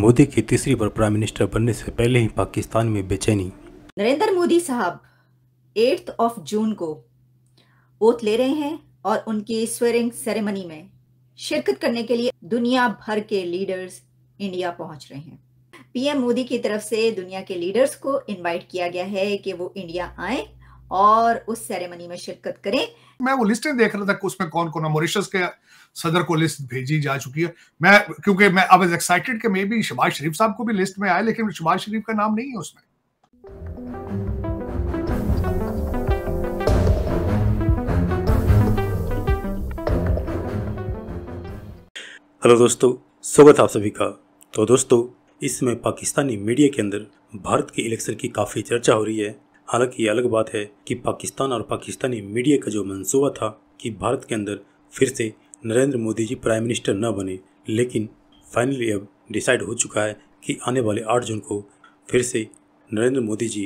मोदी के तीसरी बार prime minister बनने से पहले ही पाकिस्तान में बेचैनी नरेंद्र मोदी साहब एट्थ ऑफ जून को वोट ले रहे हैं और उनकी स्वेरिंग सेरेमनी में शिरकत करने के लिए दुनिया भर के लीडर्स इंडिया पहुंच रहे हैं पीएम मोदी की तरफ से दुनिया के लीडर्स को इनवाइट किया गया है कि वो इंडिया आए और उस सेरेमनी में शिरकत करें मैं वो लिस्टें देख रहा था उसमें कौन कौन मॉरिशस के सदर को लिस्ट भेजी जा चुकी है मैं क्योंकि मैं अब एक्साइटेड कि मे भी शबाज शरीफ साहब को भी लिस्ट में आए लेकिन शबाज शरीफ का नाम नहीं है उसमें हेलो दोस्तों स्वागत आप सभी का तो दोस्तों इस समय पाकिस्तानी मीडिया के अंदर भारत के इलेक्शन की काफ़ी चर्चा हो रही है हालांकि ये अलग बात है कि पाकिस्तान और पाकिस्तानी मीडिया का जो मंसूबा था कि भारत के अंदर फिर से नरेंद्र मोदी जी प्राइम मिनिस्टर न बने लेकिन फाइनली अब डिसाइड हो चुका है कि आने वाले आठ जून को फिर से नरेंद्र मोदी जी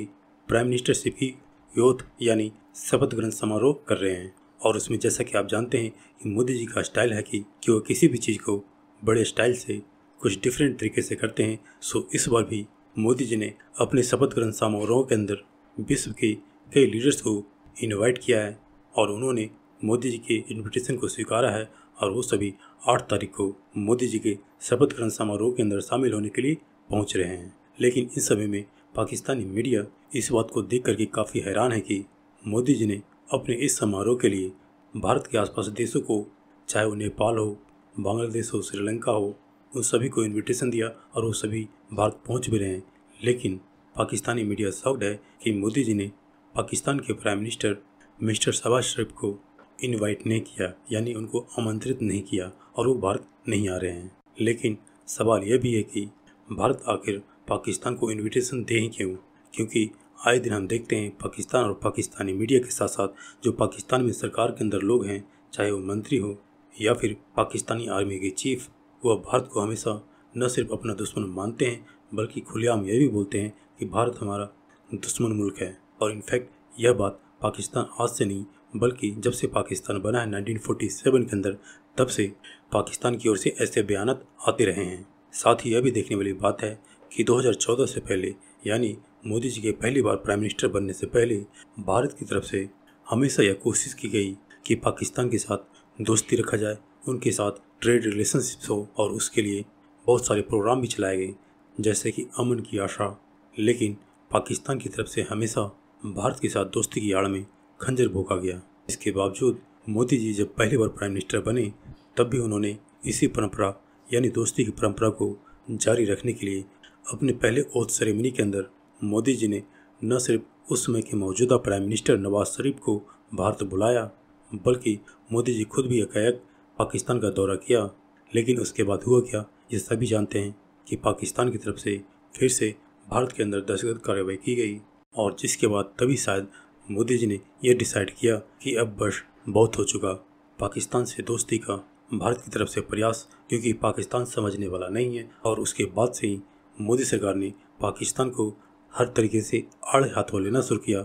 प्राइम मिनिस्टर से भी योथ यानी शपथ ग्रहण समारोह कर रहे हैं और उसमें जैसा कि आप जानते हैं कि मोदी जी का स्टाइल है कि कि वो किसी भी चीज़ को बड़े स्टाइल से कुछ डिफरेंट तरीके से करते हैं सो इस बार भी मोदी जी ने अपने शपथ ग्रहण समारोह के अंदर विश्व के कई लीडर्स को इनवाइट किया है और उन्होंने मोदी जी के इनविटेशन को स्वीकारा है और वो सभी आठ तारीख को मोदी जी के शपथ ग्रहण समारोह के अंदर शामिल होने के लिए पहुंच रहे हैं लेकिन इस समय में पाकिस्तानी मीडिया इस बात को देख करके काफ़ी हैरान है कि मोदी जी ने अपने इस समारोह के लिए भारत के आसपास देशों को चाहे वो नेपाल हो बांग्लादेश हो श्रीलंका हो उन सभी को इन्विटेशन दिया और वो सभी भारत पहुंच भी रहे हैं लेकिन पाकिस्तानी मीडिया शॉक्ड है कि मोदी जी ने पाकिस्तान के prime minister mister Shahbaz Sharif को इनवाइट नहीं किया यानी उनको आमंत्रित नहीं किया और वो भारत नहीं आ रहे हैं लेकिन सवाल यह भी है कि भारत आखिर पाकिस्तान को इनविटेशन दे ही क्यों क्योंकि आए दिन हम देखते हैं पाकिस्तान और पाकिस्तानी मीडिया के साथ साथ जो पाकिस्तान में सरकार के अंदर लोग हैं चाहे वो मंत्री हो या फिर पाकिस्तानी आर्मी के चीफ वह भारत को हमेशा न सिर्फ अपना दुश्मन मानते हैं बल्कि खुलेआम यह भी बोलते हैं कि भारत हमारा दुश्मन मुल्क है और इनफैक्ट यह बात पाकिस्तान आज से नहीं बल्कि जब से पाकिस्तान बना है 1947 के अंदर तब से पाकिस्तान की ओर से ऐसे बयान आते रहे हैं साथ ही यह भी देखने वाली बात है कि 2014 से पहले यानी मोदी जी के पहली बार प्राइम मिनिस्टर बनने से पहले भारत की तरफ से हमेशा यह कोशिश की गई कि पाकिस्तान के साथ दोस्ती रखा जाए उनके साथ ट्रेड रिलेशनशिप्स हो और उसके लिए बहुत सारे प्रोग्राम भी चलाए गए जैसे कि अमन की आशा लेकिन पाकिस्तान की तरफ से हमेशा भारत के साथ दोस्ती की आड़ में खंजर भोंका गया इसके बावजूद मोदी जी जब पहली बार प्राइम मिनिस्टर बने तब भी उन्होंने इसी परंपरा यानी दोस्ती की परंपरा को जारी रखने के लिए अपने पहले ओथ सेरेमनी के अंदर मोदी जी ने न सिर्फ उस समय के मौजूदा प्राइम मिनिस्टर नवाज शरीफ को भारत बुलाया बल्कि मोदी जी खुद भी एकाएक पाकिस्तान का दौरा किया लेकिन उसके बाद हुआ क्या ये सभी जानते हैं कि पाकिस्तान की तरफ से फिर से भारत के अंदर दहशतगर्द कार्रवाई की गई और जिसके बाद तभी शायद मोदी जी ने यह डिसाइड किया कि अब बस बहुत हो चुका पाकिस्तान से दोस्ती का भारत की तरफ से प्रयास क्योंकि पाकिस्तान समझने वाला नहीं है और उसके बाद से ही मोदी सरकार ने पाकिस्तान को हर तरीके से आड़े हाथों लेना शुरू किया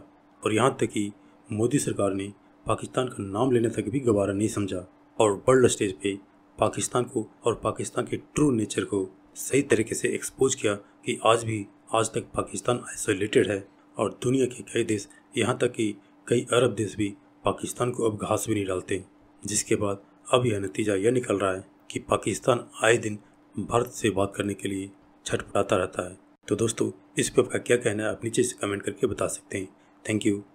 और यहाँ तक कि मोदी सरकार ने पाकिस्तान का नाम लेने तक भी गवारा नहीं समझा और वर्ल्ड स्टेज पे पाकिस्तान को और पाकिस्तान के ट्रू नेचर को सही तरीके से एक्सपोज किया कि आज भी आज तक पाकिस्तान आइसोलेटेड है और दुनिया के कई देश यहाँ तक कि कई अरब देश भी पाकिस्तान को अब घास भी नहीं डालते जिसके बाद अब यह नतीजा यह निकल रहा है कि पाकिस्तान आए दिन भारत से बात करने के लिए छटपटाता रहता है तो दोस्तों इस पर आपका क्या कहना है आप नीचे से कमेंट करके बता सकते हैं थैंक यू